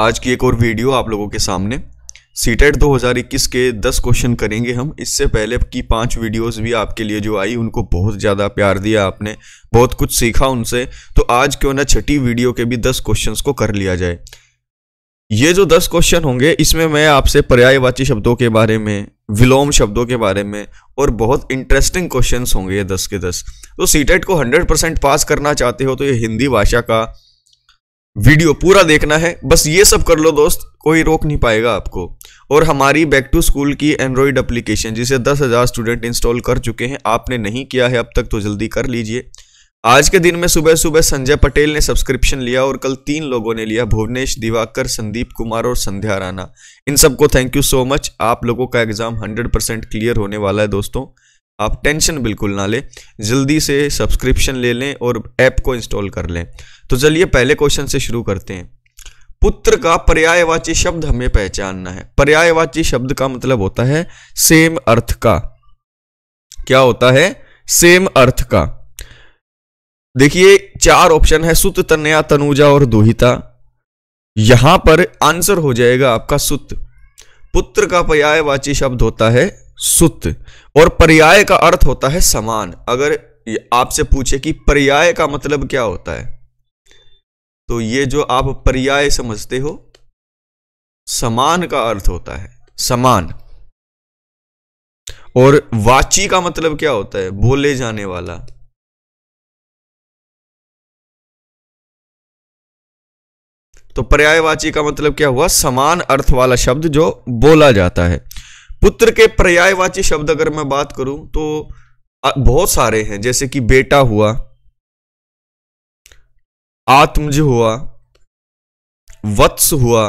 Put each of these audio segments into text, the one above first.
आज की एक और वीडियो आप लोगों के सामने e सीटेट 2021 के 10 क्वेश्चन करेंगे हम इससे पहले की पांच वीडियोस भी आपके लिए जो आई उनको बहुत ज़्यादा प्यार दिया आपने बहुत कुछ सीखा उनसे तो आज क्यों ना छठी वीडियो के भी 10 क्वेश्चंस को कर लिया जाए ये जो 10 क्वेश्चन होंगे इसमें मैं आपसे पर्यायवाची शब्दों के बारे में विलोम शब्दों के बारे में और बहुत इंटरेस्टिंग क्वेश्चन होंगे ये दस के दस तो सीटेट e को हंड्रेड पास करना चाहते हो तो ये हिंदी भाषा का वीडियो पूरा देखना है बस ये सब कर लो दोस्त कोई रोक नहीं पाएगा आपको और हमारी बैक टू स्कूल की एंड्रॉयड एप्लीकेशन जिसे दस हज़ार स्टूडेंट इंस्टॉल कर चुके हैं आपने नहीं किया है अब तक तो जल्दी कर लीजिए आज के दिन में सुबह सुबह संजय पटेल ने सब्सक्रिप्शन लिया और कल तीन लोगों ने लिया भुवनेश दिवाकर संदीप कुमार और संध्या राणा इन सबको थैंक यू सो मच आप लोगों का एग्ज़ाम हंड्रेड क्लियर होने वाला है दोस्तों आप टेंशन बिल्कुल ना लें जल्दी से सब्सक्रिप्शन ले लें और ऐप को इंस्टॉल कर लें तो चलिए पहले क्वेश्चन से शुरू करते हैं पुत्र का पर्यायवाची शब्द हमें पहचानना है पर्यायवाची शब्द का मतलब होता है सेम अर्थ का क्या होता है सेम अर्थ का देखिए चार ऑप्शन है सुत तनया तनुजा और दुहिता यहां पर आंसर हो जाएगा आपका सुत पुत्र का पर्यायवाची शब्द होता है सुत और पर्याय का अर्थ होता है समान अगर आपसे पूछे कि पर्याय का मतलब क्या होता है तो ये जो आप पर्याय समझते हो समान का अर्थ होता है समान और वाची का मतलब क्या होता है बोले जाने वाला तो पर्यायवाची का मतलब क्या हुआ समान अर्थ वाला शब्द जो बोला जाता है पुत्र के पर्यायवाची शब्द अगर मैं बात करूं तो बहुत सारे हैं जैसे कि बेटा हुआ आत्मज हुआ वत्स हुआ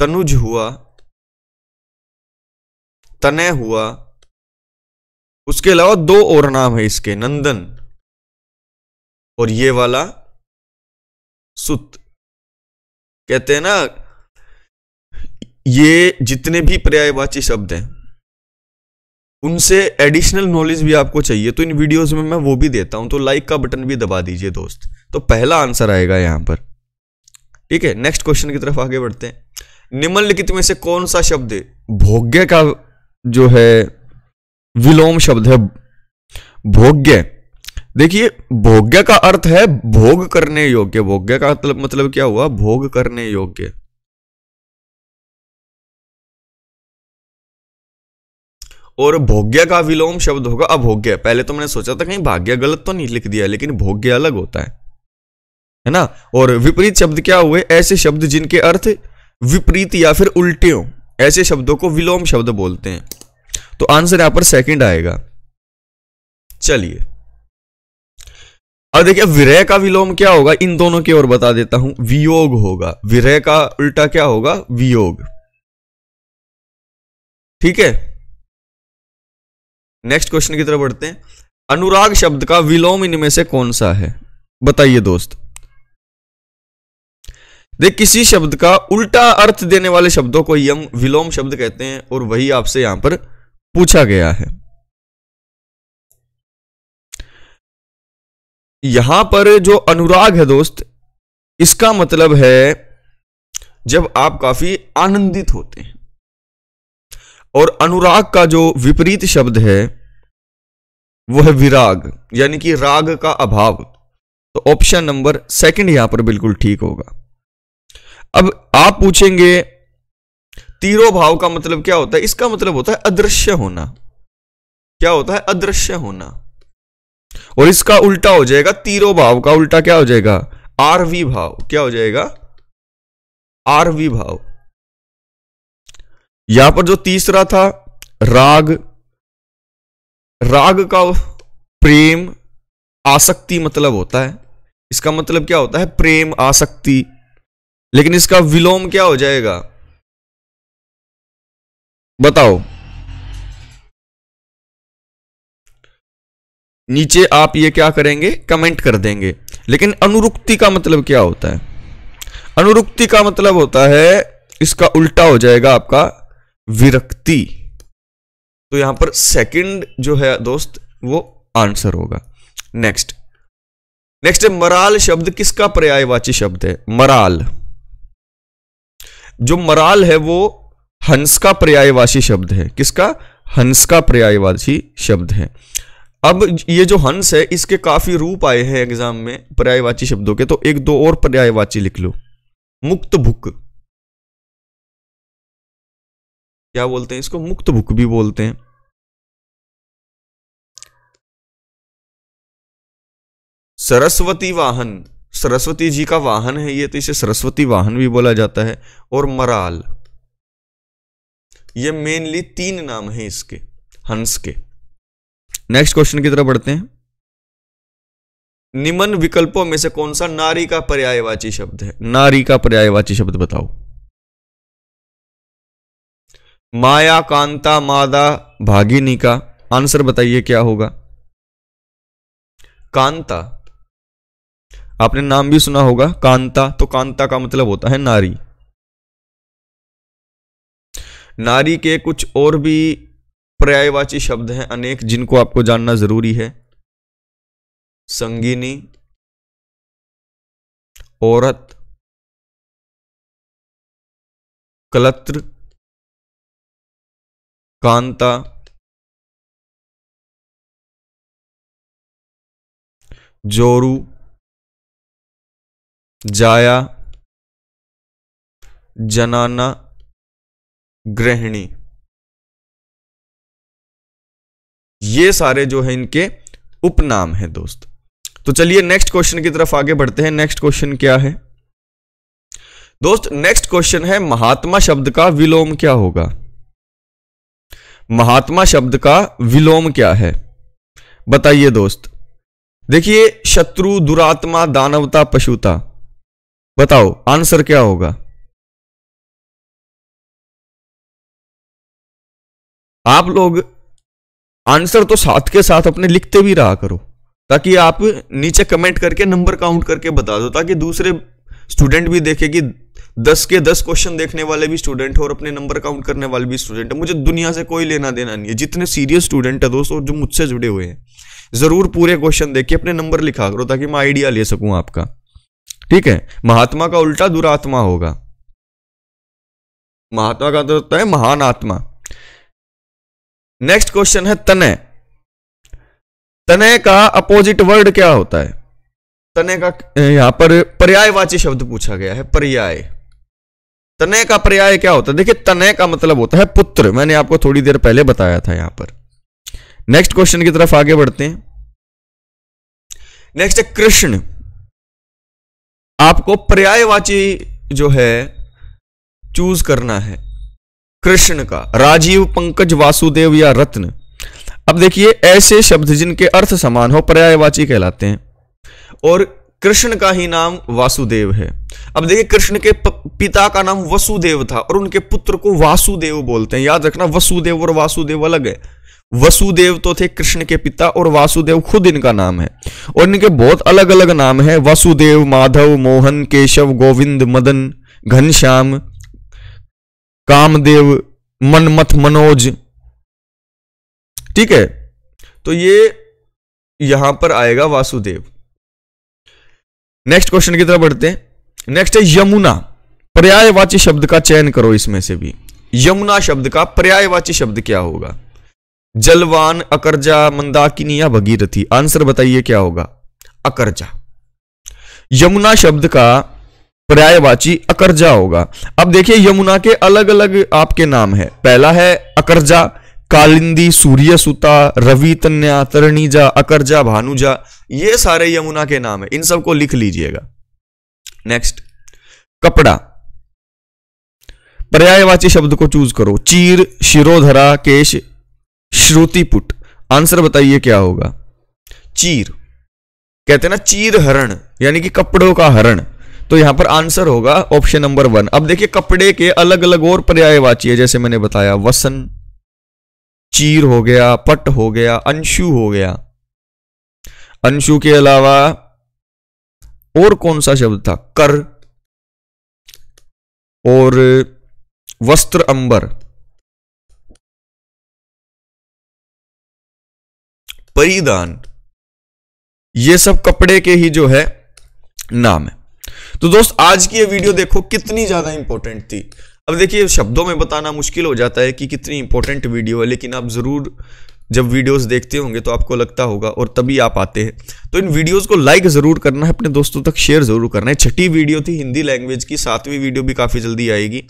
तनुज हुआ तनय हुआ उसके अलावा दो और नाम है इसके नंदन और ये वाला सुत कहते हैं ना ये जितने भी पर्यायवाची शब्द हैं उनसे एडिशनल नॉलेज भी आपको चाहिए तो इन वीडियोस में मैं वो भी देता हूं तो लाइक का बटन भी दबा दीजिए दोस्त तो पहला आंसर आएगा यहां पर ठीक है नेक्स्ट क्वेश्चन की तरफ आगे बढ़ते हैं निम्नलिखित में से कौन सा शब्द भोग्य का जो है विलोम शब्द है भोग्य देखिए भोग्य का अर्थ है भोग करने योग्य भोग्य का मतलब, मतलब क्या हुआ भोग करने योग्य और भोग्य का विलोम शब्द होगा अभोग्य पहले तो मैंने सोचा था कहीं भाग्य गलत तो नहीं लिख दिया लेकिन भोग्य अलग होता है है ना और विपरीत शब्द क्या हुए ऐसे शब्द जिनके अर्थ विपरीत या फिर उल्टे हो ऐसे शब्दों को विलोम शब्द बोलते हैं तो आंसर यहां पर सेकंड आएगा चलिए अब देखिए विरय का विलोम क्या होगा इन दोनों की ओर बता देता हूं वियोग होगा विरय का उल्टा क्या होगा वियोग ठीक है नेक्स्ट क्वेश्चन की तरफ बढ़ते हैं अनुराग शब्द का विलोम इनमें से कौन सा है बताइए दोस्त देख किसी शब्द का उल्टा अर्थ देने वाले शब्दों को यम विलोम शब्द कहते हैं और वही आपसे यहां पर पूछा गया है यहां पर जो अनुराग है दोस्त इसका मतलब है जब आप काफी आनंदित होते हैं और अनुराग का जो विपरीत शब्द है वो है विराग यानी कि राग का अभाव तो ऑप्शन नंबर सेकंड यहां पर बिल्कुल ठीक होगा अब आप पूछेंगे तीरो भाव का मतलब क्या होता है इसका मतलब होता है अदृश्य होना क्या होता है अदृश्य होना और इसका उल्टा हो जाएगा तीरो भाव का उल्टा क्या हो जाएगा आरवी भाव क्या हो जाएगा आरवी भाव यहां पर जो तीसरा था राग राग का प्रेम आसक्ति मतलब होता है इसका मतलब क्या होता है प्रेम आसक्ति लेकिन इसका विलोम क्या हो जाएगा बताओ नीचे आप ये क्या करेंगे कमेंट कर देंगे लेकिन अनुरुक्ति का मतलब क्या होता है अनुरुक्ति का मतलब होता है इसका उल्टा हो जाएगा आपका विरक्ति तो यहां पर सेकंड जो है दोस्त वो आंसर होगा नेक्स्ट नेक्स्ट है मराल शब्द किसका पर्यायवाची शब्द है मराल जो मराल है वो हंस का पर्यायवाची शब्द है किसका हंस का पर्यायवाची शब्द है अब ये जो हंस है इसके काफी रूप आए हैं एग्जाम में पर्यायवाची शब्दों के तो एक दो और पर्यायवाची लिख लो मुक्त भुक क्या बोलते हैं इसको मुक्त बुक भी बोलते हैं सरस्वती वाहन सरस्वती जी का वाहन है ये तो इसे सरस्वती वाहन भी बोला जाता है और मराल ये मेनली तीन नाम है इसके हंस के नेक्स्ट क्वेश्चन की तरफ बढ़ते हैं निम्न विकल्पों में से कौन सा नारी का पर्यायवाची शब्द है नारी का पर्यायवाची शब्द बताओ माया कांता मादा भागिनी का आंसर बताइए क्या होगा कांता आपने नाम भी सुना होगा कांता तो कांता का मतलब होता है नारी नारी के कुछ और भी पर्यायवाची शब्द हैं अनेक जिनको आपको जानना जरूरी है संगिनी औरत कलत्र कांता जोरू जाया जनाना गृहिणी ये सारे जो है इनके उपनाम हैं दोस्त तो चलिए नेक्स्ट क्वेश्चन की तरफ आगे बढ़ते हैं नेक्स्ट क्वेश्चन क्या है दोस्त नेक्स्ट क्वेश्चन है महात्मा शब्द का विलोम क्या होगा महात्मा शब्द का विलोम क्या है बताइए दोस्त देखिए शत्रु दुरात्मा दानवता पशुता बताओ आंसर क्या होगा आप लोग आंसर तो साथ के साथ अपने लिखते भी रहा करो ताकि आप नीचे कमेंट करके नंबर काउंट करके बता दो ताकि दूसरे स्टूडेंट भी देखे कि दस के दस क्वेश्चन देखने वाले भी स्टूडेंट और अपने नंबर काउंट करने वाले भी स्टूडेंट है मुझे दुनिया से कोई लेना देना नहीं है जितने सीरियस स्टूडेंट है दोस्तों जो मुझसे जुड़े हुए हैं जरूर पूरे क्वेश्चन देखिए अपने नंबर लिखा करो ताकि मैं आइडिया ले सकूं आपका ठीक है महात्मा का उल्टा दुरात्मा होगा महात्मा का तो होता है महान आत्मा नेक्स्ट क्वेश्चन है तनय तनय का अपोजिट वर्ड क्या होता है तने का यहां पर पर्यायवाची शब्द पूछा गया है पर्याय तने का पर्याय क्या होता है देखिए तने का मतलब होता है पुत्र मैंने आपको थोड़ी देर पहले बताया था यहां पर नेक्स्ट क्वेश्चन की तरफ आगे बढ़ते हैं नेक्स्ट है कृष्ण आपको पर्यायवाची जो है चूज करना है कृष्ण का राजीव पंकज वासुदेव या रत्न अब देखिए ऐसे शब्द जिनके अर्थ समान हो पर्यायवाची कहलाते हैं और कृष्ण का ही नाम वासुदेव है अब देखिए कृष्ण के पिता का नाम वसुदेव था और उनके पुत्र को वासुदेव बोलते हैं याद रखना वसुदेव और वासुदेव अलग है वसुदेव तो थे कृष्ण के पिता और वासुदेव खुद इनका नाम है और इनके बहुत अलग अलग नाम है वसुदेव माधव मोहन केशव गोविंद मदन घनश्याम कामदेव मनमथ मनोज ठीक है तो ये यहां पर आएगा वासुदेव नेक्स्ट क्वेश्चन की तरफ बढ़ते हैं नेक्स्ट है यमुना पर्यायवाची शब्द का चयन करो इसमें से भी यमुना शब्द का पर्यायवाची शब्द क्या होगा जलवान अकरजा मंदाकिनी या भगीरथी आंसर बताइए क्या होगा अकरजा यमुना शब्द का पर्यायवाची अकरजा होगा अब देखिए यमुना के अलग अलग आपके नाम है पहला है अकरजा कालिंदी सूर्य सुता रवि तन्या तरणीजा अकरजा भानुजा ये सारे यमुना के नाम है इन सबको लिख लीजिएगा नेक्स्ट कपड़ा पर्यायवाची शब्द को चूज करो चीर शिरोधरा केश श्रुतिपुट आंसर बताइए क्या होगा चीर कहते हैं ना चीर हरण यानी कि कपड़ों का हरण तो यहां पर आंसर होगा ऑप्शन नंबर वन अब देखिए कपड़े के अलग अलग और पर्यायवाची है जैसे मैंने बताया वसन चीर हो गया पट हो गया अंशु हो गया अंशु के अलावा और कौन सा शब्द था कर और वस्त्र अंबर परिदान ये सब कपड़े के ही जो है नाम है तो दोस्त आज की ये वीडियो देखो कितनी ज्यादा इंपॉर्टेंट थी अब देखिए शब्दों में बताना मुश्किल हो जाता है कि कितनी इंपॉर्टेंट वीडियो है लेकिन आप ज़रूर जब वीडियोस देखते होंगे तो आपको लगता होगा और तभी आप आते हैं तो इन वीडियोस को लाइक ज़रूर करना है अपने दोस्तों तक शेयर ज़रूर करना है छठी वीडियो थी हिंदी लैंग्वेज की सातवीं वीडियो भी काफ़ी जल्दी आएगी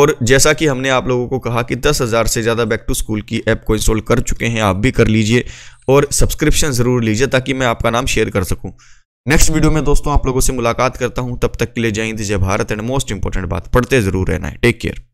और जैसा कि हमने आप लोगों को कहा कि दस हज़ार से ज़्यादा बैक टू स्कूल की ऐप को इंस्टॉल कर चुके हैं आप भी कर लीजिए और सब्सक्रिप्शन ज़रूर लीजिए ताकि मैं आपका नाम शेयर कर सकूँ नेक्स्ट वीडियो में दोस्तों आप लोगों से मुलाकात करता हूं तब तक के लिए जय हिंद जय भारत एंड मोस्ट इंपॉर्टेंट बात पढ़ते जरूर रहना है टेक केयर